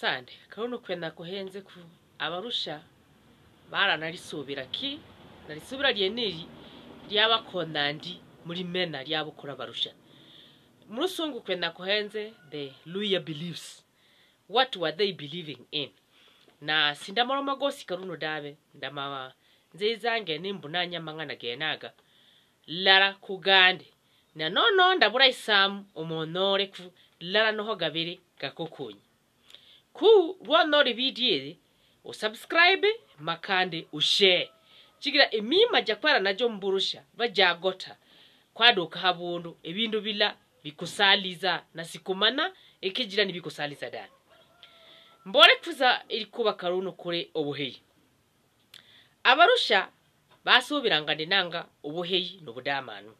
sande kauno kwenda kuhenze ku abarusha baranalisubira ki nalisubira lyenili lyabakondandi muri mena lyabukura barusha mulusungu kwenda kuhenze the luya believes what were they believing in na sindamala magosi karuno dabe ndamawa nzizange nimbunanya mang'ana genaga lara kugande na nono ndabura isamu omonore ku lara noho gabiri gakokunye ku wanore vidiyo usabsikiraibe makhande ushare chikira emima jakwara najo mburusha vajagota kwaduka habundu ebindu bila bikusaliza na sikumana ekijira nibikusaliza dani mbole kuza ilikuba karuno kule obuheyi abarusha basuubirangane nanga ubuheyi n'obudaamaanu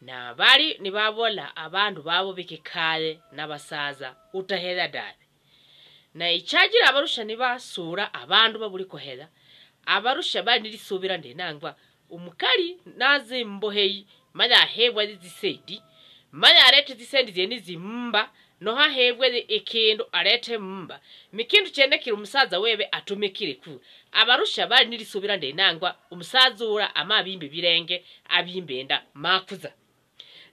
na bali nibabola abantu babo bekekaale nabasaza utaherera daale na naichagira abarusha sura abandu babulikohela abarusha ba bali nilisubira ndenangwa umukali naze mboheyi manya ahebwele zisendi manya arete zisendi zeni zimba no ha nohahebwele ekindu arete mumba mikindu kyene kiri omusaza webe ku abarusha ba bali nilisubira ndenangwa omusaza ura amabimba birenge abimba enda makuza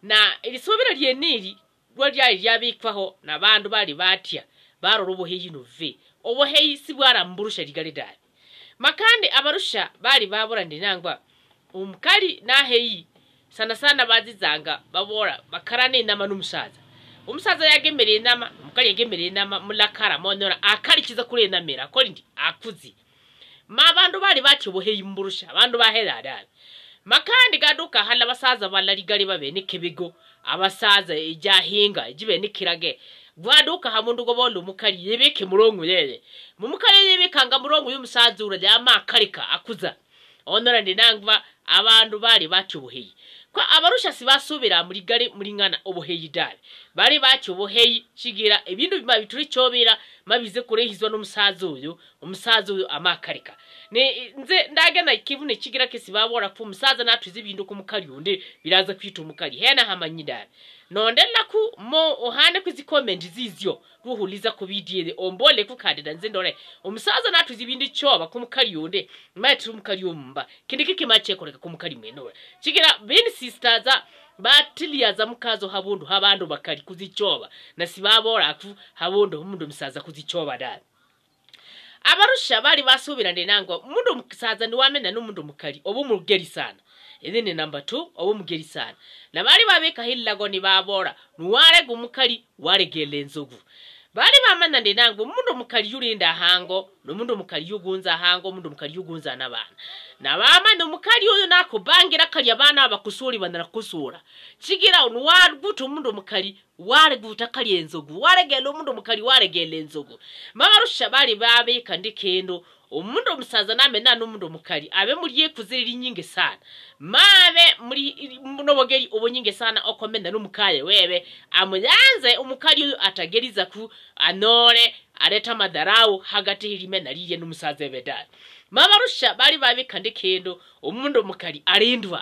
na ilisubira lyeneli lwalyali na bandu bali batya baro rovoheyi no ve ovoheyi sivwara mburusha rigale dave makande avarusha vari vavora ndenyangwa umukali naheyi sana sana vadzidzanga vavora vakara nenama nomusvadza umusadza yagemere nama mukali yagemere nama mulakara maonera akarichiza kure namera korindi akudzi ma vandu vari vati vohei mburusha vandu vaheradave makandi gaduka hala vasaza valarigale vave nekevego avasaza ijahinga jive nekirage vanduka ha mundu go bona umukari yibike murongo yeye mumukari yibika nga murongo uyu musazura ya makarika akuza onora ndi nangwa abantu bari bacyo buheyi kwa abarusha si basubira muri gare muri ngana ubuheyi dare bari bacyo buheyi kigira ibintu bima bituri cyobira mabize kurehizwa no musazuyu omusaza oyo amakalika nze ndagenda kivu nekigirako sibaborak omusaza natuza ebintu kumukali onde biraza kwita omukali hena hamanyidara nonde naku mo ohandeku zikomenti zizio ruhuliza kubidiee omboleku kadida nze ndore omusaza natuza ebindu kyoba kumukali onde mayetura omukali omumba kindiki kimakyekoreka kumukali mwenora kigira bini sistaza batiliaza mukazi habundu habandu bakali kuzichoba nasibaboraku habundu omundu omusaza kuzichoba dabi abarusha bali basuubira nti nange omuntu omukisaaza niwamena n'omuntu omukali oba omugerisaana ethen number t oba omugerisaana nabaali babekahililago nibaboora niwaarega omukali waregeela enzovu bali bamanya nde nange omundu omukali yulinda ahango nomundu omukali yugunza ahango omundu omukali yugunza nabaana nabamanya omukali oyo nakubangira kali abaana abakusuuli banarakusuula kigira nwaguta omundu omukali waregute kali enzogu waregera omundu omukali waregera enzogu mabarusha bali babeka ndi kendo omuntu omusaza namena n'omuntu omukali abe muli ekuzira erinyinga esaana maabe muli n'obogeri obunyinga esaana okomena n'omukali weebe amuyanze omukali oyo atageriza ku anoore areeta amadharaawo hagati erimena rirye n'omusaza ebedaani mabarusha bari babekande kendo omuntu omukali arindwa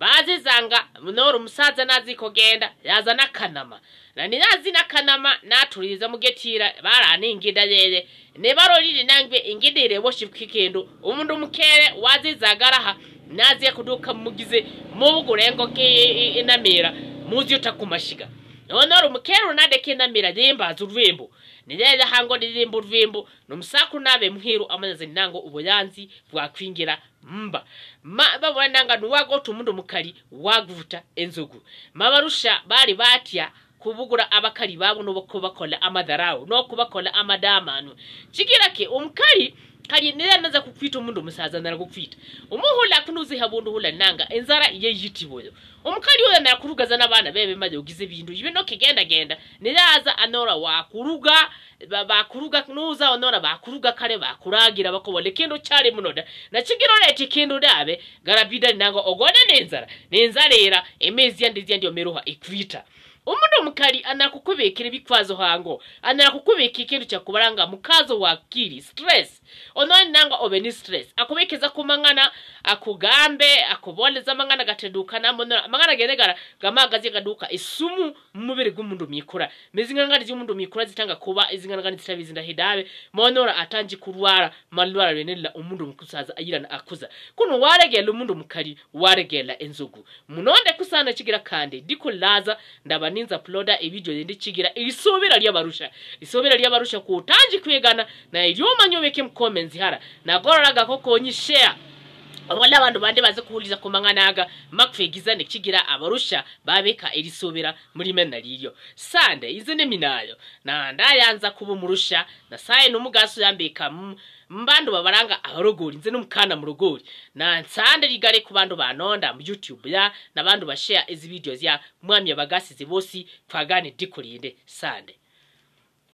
bazizanga nora umusaza nazikogenda yazana na nani yazina akanama naturiza mugetira baraninginda yeye nebarorire nangwe ingindire boshibwikindu umuntu mukere wazizagaraha nazi kuduka mugize mubugurengo kinamira muzi utakumashiga nonora mukere unade kinamira yimbaza urwimbo nirere hango ririmba urwimbo numusakuru nabe muhiru amaze nango ubuyanzi bwakwingira mba babulananga niwaga otu omundu omukali waguvuta enzugu mabarusha baali batya kubugura abakali babo nokubakola amadharawo nokubakola amadamano kigirake omukali kali nera naza kukwita omundu omusaza narakukwita omuhula akunuziha bundu hula nanga enzara yeyitiboyo omukali oyo narakurugaza nabaana bebe maja ogize ebintu ibe nokigendagenda nera aza anora wakuruga bakuruga nuza onora bakuruga kale bakuragira bakobole kindu kyali muno da na kigiro leti kindu dabe garabida nango ogone nenzara nenzara era emezi andizi andi omeruha ikwita omuntu omukali anakukubeekera ebikwazo hango anakukubeeka ekintu kyakubalanga mukazo wakiri stress onoaninanga obe ni stress akubeekeza ku maŋana akugambe akuboleza maŋana gatadukanamonora amaŋana gene gara gamagazie gaduka esumu mumubiri gumundu mikura mezing'anagani jimundu mikura zitanga kuba izing'anagani zitabi zindahi dabe monora atanji kurwara malwara lwene lila omundu mukusaza ayirana akuza kunu waregela omundu mukali waregela enzugu munonde kusana chigira kandi ndikulaza ndaba ninza ploda ebijo yendi chigira isobera lya barusha isobera lya barusha ku tanji kwegana na iyo manyobe kim comments hara na goraga koko onyi share Wala wandu bande baze kuhuliza kumangana aga makfe giza nekichigira abarusha babeka elisobira mulimena lirio. Sande, izene minayo. Na andaya anza kubu murusha na saye numugasu ya mbeka mbeka. mbandu babaranga abarogori nze n'umukana murogori nansande ligare ku bandu banonda mu youtube ya nabandu bashare izi videos ya Mwami bagasize bosi twagane dikurinde sande